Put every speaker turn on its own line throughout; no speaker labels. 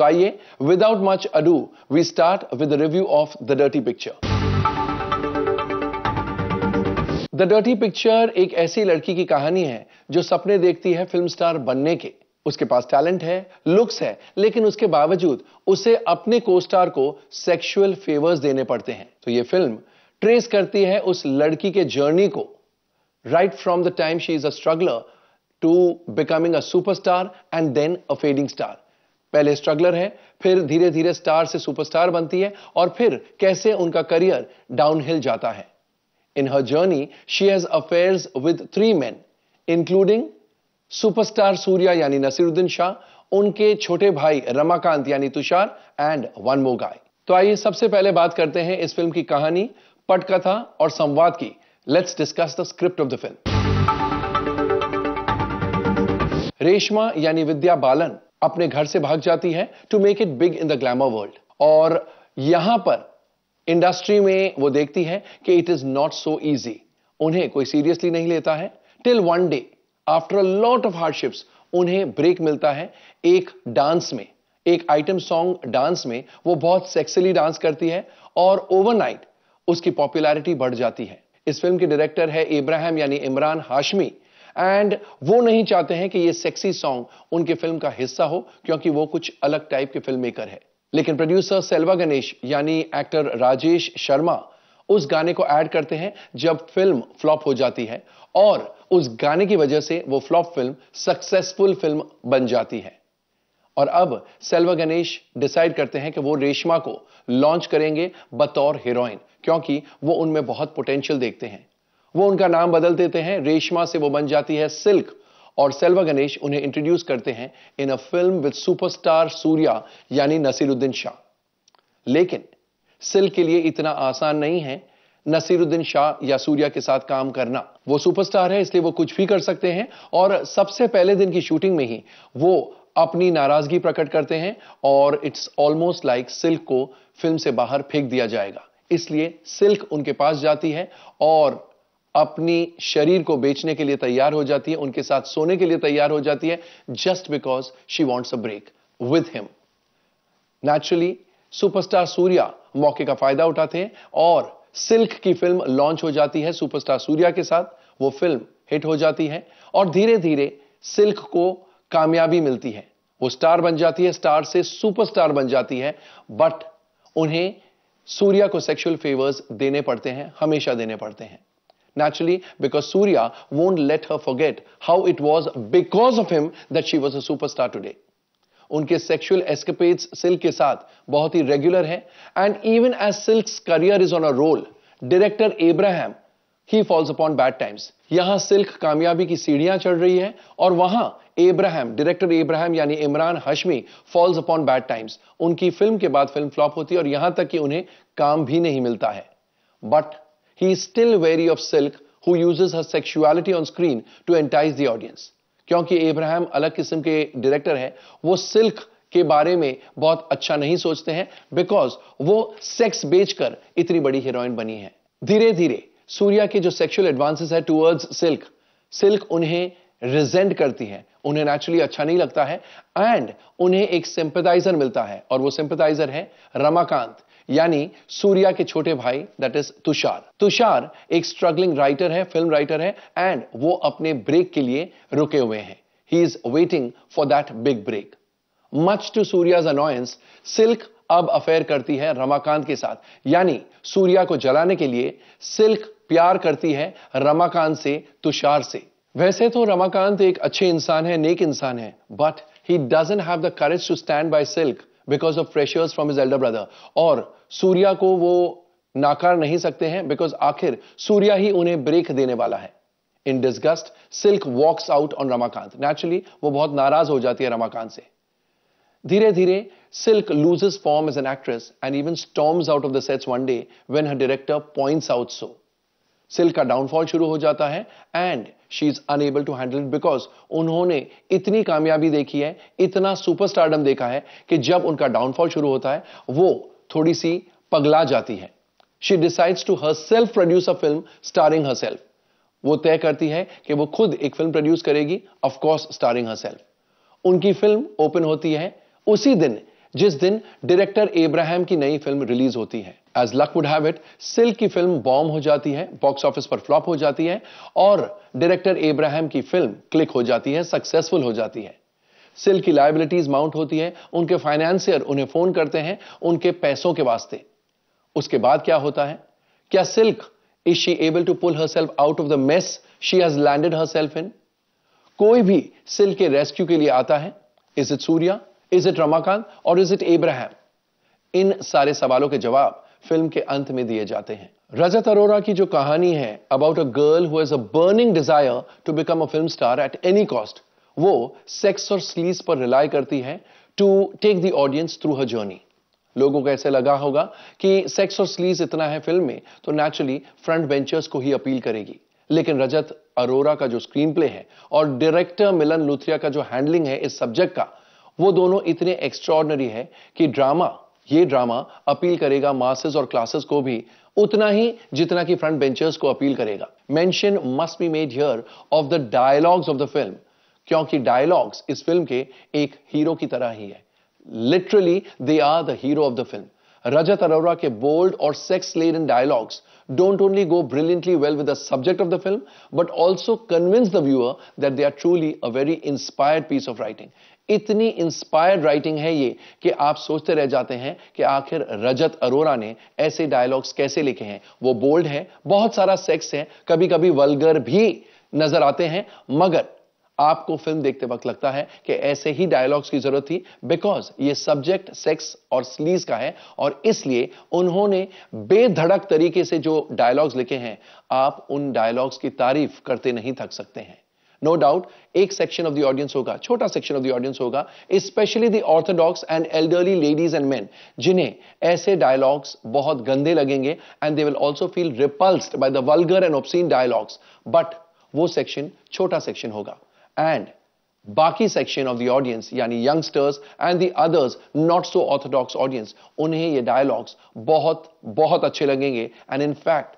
तो आइए without much ado we start with review of the dirty picture the dirty picture एक ऐसी लड़की की कहानी है जो सपने देखती है फिल्म स्टार बनने के उसके पास टैलेंट है लुक्स है लेकिन उसके बावजूद उसे अपने को स्टार को सेक्सुअल फेवर्स देने पड़ते हैं तो यह फिल्म ट्रेस करती है उस लड़की के जर्नी को right from the time she is a to becoming becoming a superstar and then a fading star पहले स्ट्रगलर है फिर धीरे धीरे स्टार से सुपरस्टार बनती है और फिर कैसे उनका करियर डाउनहिल जाता है in her journey she has affairs with three man including superstar Surya यानी नसीरुद्दीन शाह उनके छोटे भाई रमाकांत यानी तुषार एंड वन मोगाय तो आइए सबसे पहले बात करते हैं इस फिल्म की कहानी पटकथा और संवाद की let's discuss the script of the film Reshma यानी विद्या बालन अपने घर से भाग जाती है to make it big in the glamour world और यहां पर इंडस्ट्री में वो देखती है कि it is not so easy उन्हें कोई सीरियसली नहीं लेता है till one day after a lot of hardships उन्हें ब्रेक मिलता है एक डांस में एक आइटम सॉन्ग डांस में वो बहुत सेक्सली डांस करती है और ओवरनाइट उसकी पॉपुलैरिटी बढ़ जाती है इस फिल्म के डायरेक्टर है इब्राहिम यानी इमरान हाशमी एंड वो नहीं चाहते हैं कि ये सेक्सी सॉन्ग उनकी फिल्म का हिस्सा हो क्योंकि वो कुछ अलग टाइप के फिल्म मेकर है लेकिन प्रोड्यूसर सेल्वा गणेश यानी एक्टर राजेश शर्मा उस गाने को ऐड करते हैं जब फिल्म फ्लॉप हो जाती है और उस गाने की वजह से वो फ्लॉप फिल्म सक्सेसफुल फिल्म बन जाती है और अब सेल्वा गणेश डिसाइड करते हैं कि वो रेशमा को लॉन्च करेंगे बतौर हीरोइन क्योंकि वो उनमें बहुत पोटेंशियल देखते हैं वो उनका नाम बदल देते हैं रेशमा से वो बन जाती है सिल्क और सेल्वा गणेश उन्हें इंट्रोड्यूस करते हैं in a film with superstar Surya यानी नसीरुद्दीन शाह लेकिन सिल्क के लिए इतना आसान नहीं है नसीरुद्दीन शाह या सूर्या के साथ काम करना वो सुपरस्टार है इसलिए वो कुछ भी कर सकते हैं और सबसे पहले दिन की शूटिंग में ही वो अपनी नाराजगी प्रकट करते हैं और इट्स ऑलमोस्ट लाइक सिल्क को फिल्म से बाहर फेंक दिया जाएगा इसलिए सिल्क उनके पास जाती है और अपनी शरीर को बेचने के लिए तैयार हो जाती है उनके साथ सोने के लिए तैयार हो जाती है just because she wants a break with him naturally superstar Surya मौके का फायदा उठाते हैं और सिल्क की फिल्म लॉन्च हो जाती है सुपरस्टार सूर्या के साथ वो फिल्म हिट हो जाती है और धीरे धीरे सिल्क को कामयाबी मिलती है वो स्टार बन जाती है स्टार से सुपरस्टार बन जाती है बट उन्हें सूर्या को सेक्सुअल फेवर्स देने पड़ते हैं हमेशा देने पड़ते हैं Naturally, because Surya won't let her forget how it was because of him that she was a superstar today. उनके सेक्सुअल एस्केपेट्स सिल्क के साथ बहुत ही रेगुलर हैं and even as Silk career is on a roll director Abraham he falls upon bad times यहां Silk कामयाबी की सीढ़ियां चढ़ रही है और वहां एब्राहम डायरेक्टर एब्राहम यानी Emraan Hashmi falls upon bad times उनकी फिल्म के बाद फिल्म फ्लॉप होती है और यहां तक कि उन्हें काम भी नहीं मिलता है but he is still wary of Silk, who uses her sexuality on screen to entice the audience. क्योंकि इब्राहिम अलग किस्म के डायरेक्टर हैं वो सिल्क के बारे में बहुत अच्छा नहीं सोचते हैं बिकॉज वो सेक्स बेचकर इतनी बड़ी हीरोइन बनी है धीरे धीरे सूर्या के जो सेक्सुअल एडवांसेस है टुवर्ड्स सिल्क सिल्क उन्हें रिजेंट करती है उन्हें नेचुरली अच्छा नहीं लगता है एंड उन्हें एक सिंपथाइजर मिलता है और वो सिंपथाइजर है रमाकांत यानी सूर्या के छोटे भाई दैट इज तुषार तुषार एक स्ट्रगलिंग राइटर है फिल्म राइटर है एंड वो अपने ब्रेक के लिए रुके हुए हैं he is waiting for that big break much to Surya's annoyance Silk अब अफेयर करती है रमाकांत के साथ यानी सूर्या को जलाने के लिए सिल्क प्यार करती है रमाकांत से तुषार से वैसे तो रमाकांत एक अच्छे इंसान है नेक इंसान है but he doesn't have the courage to stand by Silk because of pressures from his elder brother और सूर्या को वो नाकार नहीं सकते हैं बिकॉज आखिर सूर्या ही उन्हें ब्रेक देने वाला है in disgust Silk walks out on Ramakant naturally वो बहुत नाराज हो जाती है रमाकांत से धीरे धीरे Silk loses form as an actress and even storms out of the sets one day when her director points out so Silk का डाउनफॉल शुरू हो जाता है and she is unable to handle it because उन्होंने इतनी कामयाबी देखी है इतना सुपरस्टारडम देखा है कि जब उनका डाउनफॉल शुरू होता है वो थोड़ी सी पगला जाती है she decides to herself produce a film starring herself वो तय करती है कि वो खुद एक फिल्म प्रोड्यूस करेगी ऑफकोर्स स्टारिंग हर सेल्फ उनकी फिल्म ओपन होती है उसी दिन जिस दिन डायरेक्टर एब्राहम की नई फिल्म रिलीज होती है as luck would have it Silk की फिल्म बॉम्ब हो जाती है बॉक्स ऑफिस पर फ्लॉप हो जाती है और डायरेक्टर एब्राहम की फिल्म क्लिक हो जाती है सक्सेसफुल हो जाती है सेल की लाइबिलिटीज माउंट होती हैं उनके फाइनेंसियर उन्हें फोन करते हैं उनके पैसों के वास्ते उसके बाद क्या होता है क्या Silk is she able to pull herself out of the mess she has landed herself in कोई भी सिल्क के रेस्क्यू के लिए आता है is it Surya is it Ramakant और इज इट एब्राहम इन सारे सवालों के जवाब फिल्म के अंत में दिए जाते हैं रजत अरोरा की जो कहानी है about a girl who has a burning desire to become a film star at any cost वो सेक्स और स्लीस पर रिलाई करती है to take the audience through her journey लोगों को ऐसे लगा होगा कि सेक्स और स्लीज इतना है फिल्म में तो नेचुरली फ्रंट बेंचर्स को ही अपील करेगी लेकिन रजत अरोरा का जो स्क्रीन प्ले है और डायरेक्टर मिलन लुथरिया का जो हैंडलिंग है इस सब्जेक्ट का वो दोनों इतने एक्स्ट्रॉर्डनरी है कि ड्रामा ये ड्रामा अपील करेगा मासेस और क्लासेस को भी उतना ही जितना कि फ्रंट बेंचर्स को अपील करेगा mention must be made here of the dialogues of the film क्योंकि डायलॉग्स इस फिल्म के एक हीरो की तरह ही है literally they are the hero of the film Rajat Arora के बोल्ड और sex laden dialogues don't only go brilliantly well with the subject of the film but also convince the viewer that they are truly a very inspired piece of writing इतनी inspired writing है ये कि आप सोचते रह जाते हैं कि आखिर रजत अरोरा ने ऐसे डायलॉग्स कैसे लिखे हैं वो बोल्ड है बहुत सारा सेक्स है कभी कभी वलगर भी नजर आते हैं मगर आपको फिल्म देखते वक्त लगता है कि ऐसे ही डायलॉग्स की जरूरत थी बिकॉज ये सब्जेक्ट सेक्स और स्लीज का है और इसलिए उन्होंने बेधड़क तरीके से जो डायलॉग्स लिखे हैं आप उन डायलॉग्स की तारीफ करते नहीं थक सकते हैं नो no डाउट एक सेक्शन ऑफ द ऑडियंस होगा छोटा सेक्शन ऑफ द ऑडियंस होगा especially the orthodox and elderly ladies and men जिन्हें ऐसे डायलॉग्स बहुत गंदे लगेंगे and they will also feel repulsed by the vulgar and obscene dialogues but वो सेक्शन छोटा सेक्शन होगा and बाकी सेक्शन ऑफ द ऑडियंस यानी youngsters and the others not so orthodox audience उन्हें ये डायलॉग्स बहुत बहुत अच्छे लगेंगे एंड इन फैक्ट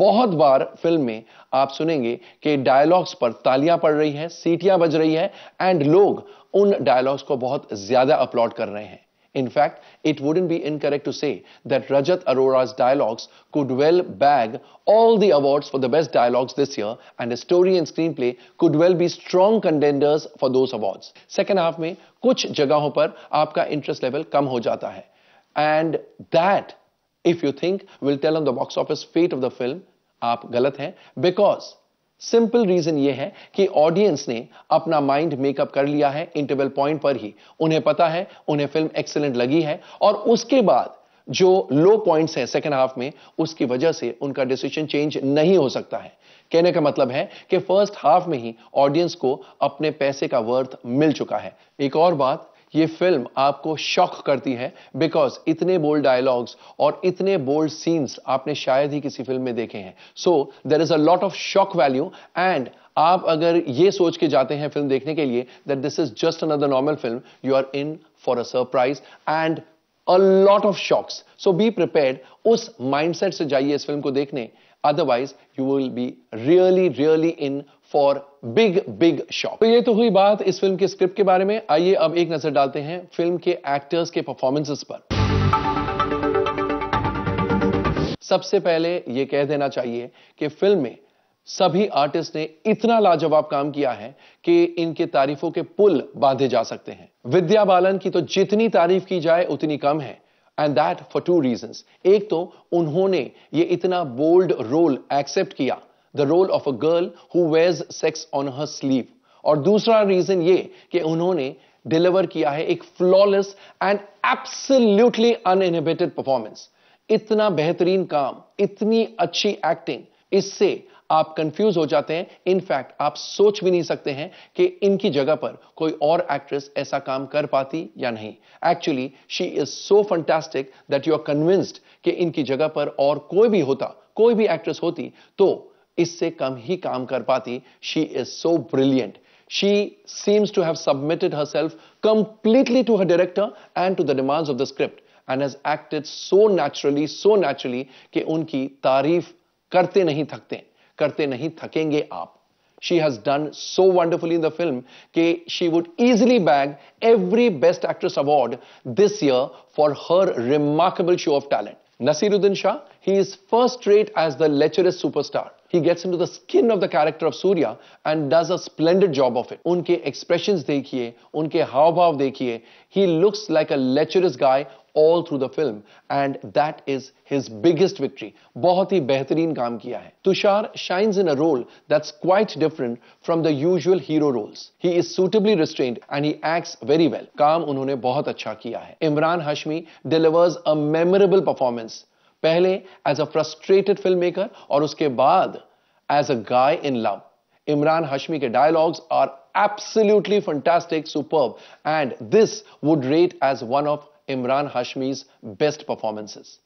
बहुत बार फिल्म में आप सुनेंगे कि डायलॉग्स पर तालियां पड़ रही हैं सीटियां बज रही है एंड लोग उन डायलॉग्स को बहुत ज्यादा अपलॉड कर रहे हैं In fact, it wouldn't be incorrect to say that Rajat Arora's dialogues could well bag all the awards for the best dialogues this year and the story and screenplay could well be strong contenders for those awards. Second half में कुछ जगहों पर आपका interest level कम हो जाता है and that if you think will tell on the box office fate of the film आप गलत हैं because सिंपल रीजन ये है कि ऑडियंस ने अपना माइंड मेकअप कर लिया है इंटरवल पॉइंट पर ही उन्हें पता है उन्हें फिल्म एक्सेलेंट लगी है और उसके बाद जो लो पॉइंट्स हैं सेकेंड हाफ में उसकी वजह से उनका डिसीजन चेंज नहीं हो सकता है कहने का मतलब है कि फर्स्ट हाफ में ही ऑडियंस को अपने पैसे का वर्थ मिल चुका है एक और बात ये फिल्म आपको शॉक करती है बिकॉज इतने बोल्ड डायलॉग्स और इतने बोल्ड सीन्स आपने शायद ही किसी फिल्म में देखे हैं so there is a lot of shock value and आप अगर ये सोच के जाते हैं फिल्म देखने के लिए that this is just another normal film you are in for a surprise and a lot of shocks so be prepared उस माइंडसेट से जाइए इस फिल्म को देखने otherwise you will be really really in for big big shock तो ये तो हुई बात इस फिल्म के स्क्रिप्ट के बारे में आइए अब एक नजर डालते हैं फिल्म के एक्टर्स के परफॉर्मेंसेस पर सबसे पहले यह कह देना चाहिए कि फिल्म में सभी आर्टिस्ट ने इतना लाजवाब काम किया है कि इनके तारीफों के पुल बांधे जा सकते हैं विद्या बालन की तो जितनी तारीफ की जाए उतनी कम है and that for two reason एक तो उन्होंने ये इतना बोल्ड रोल एक्सेप्ट किया the role of a girl who wears sex on her sleeve और दूसरा रीजन ये कि उन्होंने डिलीवर किया है एक flawless and absolutely uninhibited performance इतना बेहतरीन काम इतनी अच्छी एक्टिंग इससे आप कंफ्यूज हो जाते हैं इनफैक्ट आप सोच भी नहीं सकते हैं कि इनकी जगह पर कोई और एक्ट्रेस ऐसा काम कर पाती या नहीं actually she is so fantastic that you are convinced कि इनकी जगह पर और कोई भी होता कोई भी एक्ट्रेस होती तो इससे कम ही काम कर पाती she is so brilliant she seems to have submitted herself completely to her director and to the demands of the script and has acted so naturally so naturally कि उनकी तारीफ करते नहीं थकते करते नहीं थकेंगे आप she has done so wonderful in the film के she would easily bag every best actress award this year for her remarkable show of talent Naseeruddin Shah he is first rate as the lecherous superstar he gets into the skin of the character of Surya and does a splendid job of it. Unke expressions dekhiye, unke haubhav dekhiye. He looks like a lecherous guy all through the film and that is his biggest victory. बहुत ही बेहतरीन काम किया है. Tushar shines in a role that's quite different from the usual hero roles. He is suitably restrained and he acts very well. काम उन्होंने बहुत अच्छा किया है. Imran Hashmi delivers a memorable performance पहले as a frustrated film maker और उसके बाद as a guy in love Emraan Hashmi के dialogues are absolutely fantastic superb and this would rate as one of Emraan Hashmi's best performances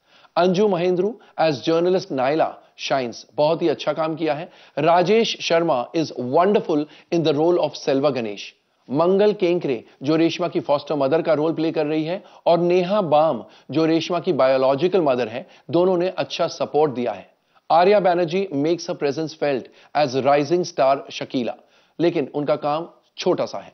Anju Mahendroo as journalist Naila shines बहुत ही अच्छा काम किया है Rajesh Sharma is wonderful in the role of Selva Ganesh Mangal Kenkre जो रेशमा की फॉस्टर मदर का रोल प्ले कर रही है और नेहा बाम जो रेशमा की बायोलॉजिकल मदर है दोनों ने अच्छा सपोर्ट दिया है Arya Banerjee makes a presence felt as rising star Shakeela लेकिन उनका काम छोटा सा है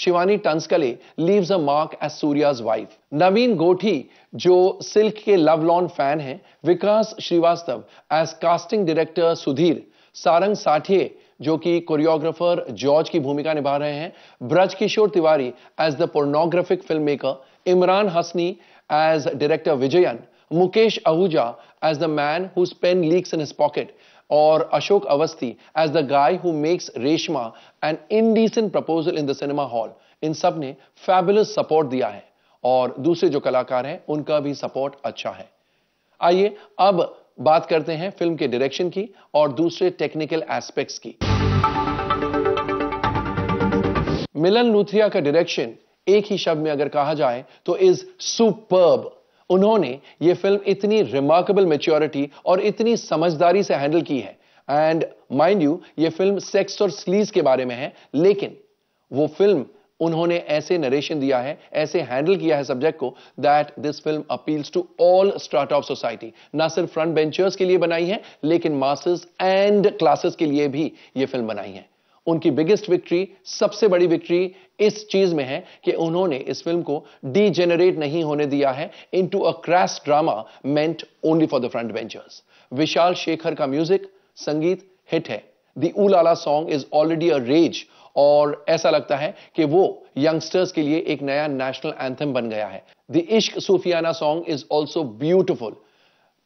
Shivani Tanksale leaves a mark as Surya's wife Naveen Gothi जो सिल्क के लव लॉन फैन है Vikas Srivastava as casting director Sudhir Sarang Sathiye जो कि कोरियोग्राफर जॉर्ज की भूमिका निभा रहे हैं Braj Kishore Tiwari as the pornographic film maker Imran Hasnee as director Vijayan Mukesh Ahuja as the man who spin leaks in his pocket और Ashok Awasthi as the guy who makes Reshma an indecent proposal in the cinema hall इन सब ने फैबुलस सपोर्ट दिया है और दूसरे जो कलाकार हैं उनका भी सपोर्ट अच्छा है आइए अब बात करते हैं फिल्म के डायरेक्शन की और दूसरे टेक्निकल एस्पेक्ट्स की मिलन लूथरिया का डायरेक्शन एक ही शब्द में अगर कहा जाए तो इज सुपर्ब उन्होंने ये फिल्म इतनी रिमार्केबल मेच्योरिटी और इतनी समझदारी से हैंडल की है एंड माइंड यू ये फिल्म सेक्स और स्लीज के बारे में है लेकिन वो फिल्म उन्होंने ऐसे नरेशन दिया है ऐसे हैंडल किया है सब्जेक्ट को that this film appeals to all strata of society ना सिर्फ फ्रंट बेंचर्स के लिए बनाई है लेकिन मास्टर्स एंड क्लासेस के लिए भी ये फिल्म बनाई है उनकी बिगेस्ट विक्ट्री सबसे बड़ी विक्ट्री इस चीज में है कि उन्होंने इस फिल्म को डीजेनरेट नहीं होने दिया है into a crass drama meant only for the front benchers Vishal Shekhar का म्यूजिक संगीत हिट है the ooh la la song is already a rage और ऐसा लगता है कि वो यंगस्टर्स के लिए एक नया नेशनल एंथम बन गया है the Ishq Sufiyana song is also beautiful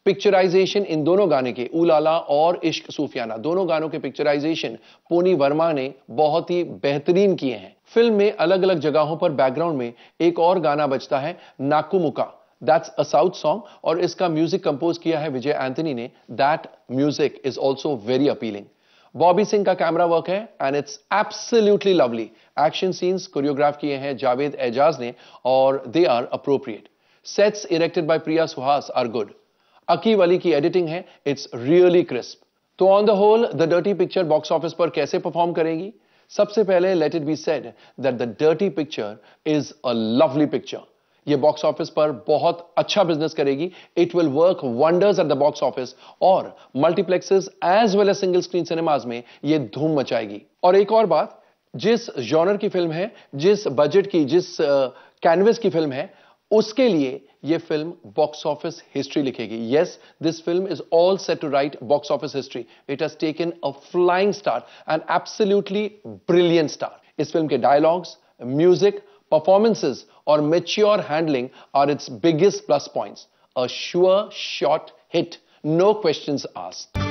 picturisation इन दोनों गाने के उलाला और इश्क सूफियाना दोनों गानों के पिक्चराइजेशन पोनी वर्मा ने बहुत ही बेहतरीन किए हैं फिल्म में अलग अलग जगहों पर बैकग्राउंड में एक और गाना बजता है Nakkamukka that's a south song और इसका म्यूजिक कंपोज किया है विजय एंथनी ने that music is also very appealing Bobby Singh का कैमरा वर्क है and it's absolutely lovely action scenes choreograph किए हैं जावेद एजाज ने और they are appropriate sets erected by Priya Suhas are good Akiv Ali की एडिटिंग है इट्स रियली क्रिस्प तो on the whole the dirty picture box office पर कैसे परफॉर्म करेगी सबसे पहले let it be said that the dirty picture is a lovely picture ये box office पर बहुत अच्छा बिजनेस करेगी it will work wonders at the box office और multiplexes as well as single screen cinemas में ये धूम मचाएगी और एक और बात जिस जॉनर की फिल्म है जिस बजट की जिस कैनवस uh, की फिल्म है उसके लिए ये फिल्म बॉक्स ऑफिस हिस्ट्री लिखेगी yes this film is all set to write box office history it has taken a flying start and absolutely brilliant start इस फिल्म के डायलॉग्स म्यूजिक परफॉर्मेंसेस और mature handling are its biggest plus points a sure shot hit no questions asked